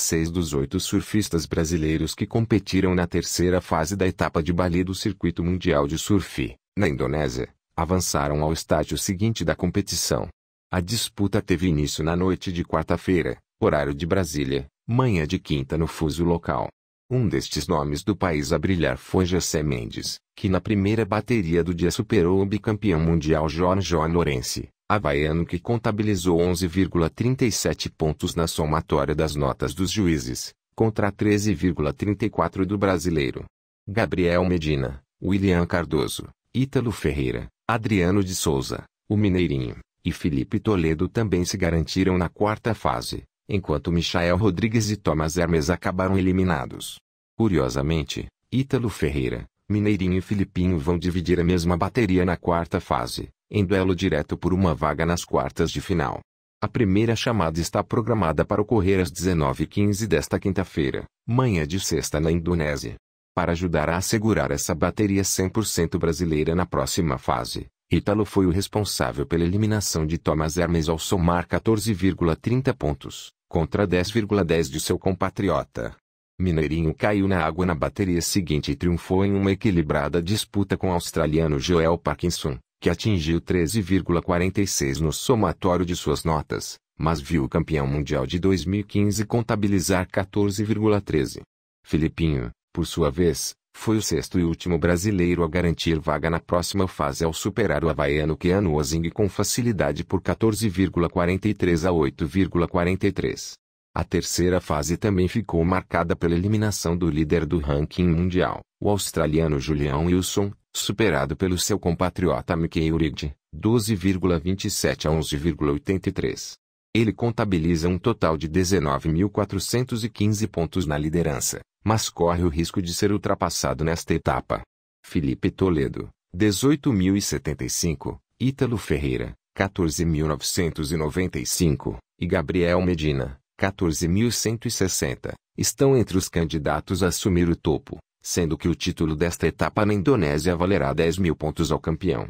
Seis dos oito surfistas brasileiros que competiram na terceira fase da etapa de Bali do Circuito Mundial de Surf, na Indonésia, avançaram ao estágio seguinte da competição. A disputa teve início na noite de quarta-feira, horário de Brasília, manhã de quinta no fuso local. Um destes nomes do país a brilhar foi José Mendes, que na primeira bateria do dia superou o bicampeão mundial Jorge Lourenço, havaiano que contabilizou 11,37 pontos na somatória das notas dos juízes, contra 13,34 do brasileiro. Gabriel Medina, William Cardoso, Ítalo Ferreira, Adriano de Souza, o Mineirinho e Felipe Toledo também se garantiram na quarta fase, enquanto Michael Rodrigues e Thomas Hermes acabaram eliminados. Curiosamente, Ítalo Ferreira, Mineirinho e Filipinho vão dividir a mesma bateria na quarta fase, em duelo direto por uma vaga nas quartas de final. A primeira chamada está programada para ocorrer às 19h15 desta quinta-feira, manhã de sexta na Indonésia. Para ajudar a assegurar essa bateria 100% brasileira na próxima fase, Ítalo foi o responsável pela eliminação de Thomas Hermes ao somar 14,30 pontos, contra 10,10 ,10 de seu compatriota, Mineirinho caiu na água na bateria seguinte e triunfou em uma equilibrada disputa com o australiano Joel Parkinson, que atingiu 13,46 no somatório de suas notas, mas viu o campeão mundial de 2015 contabilizar 14,13. Filipinho, por sua vez, foi o sexto e último brasileiro a garantir vaga na próxima fase ao superar o havaiano Keanu Ozing com facilidade por 14,43 a 8,43. A terceira fase também ficou marcada pela eliminação do líder do ranking mundial, o australiano Julian Wilson, superado pelo seu compatriota Mickey Urigd, 12,27 a 11,83. Ele contabiliza um total de 19.415 pontos na liderança, mas corre o risco de ser ultrapassado nesta etapa. Felipe Toledo, 18.075, Ítalo Ferreira, 14.995, e Gabriel Medina, 14.160, estão entre os candidatos a assumir o topo, sendo que o título desta etapa na Indonésia valerá 10 mil pontos ao campeão.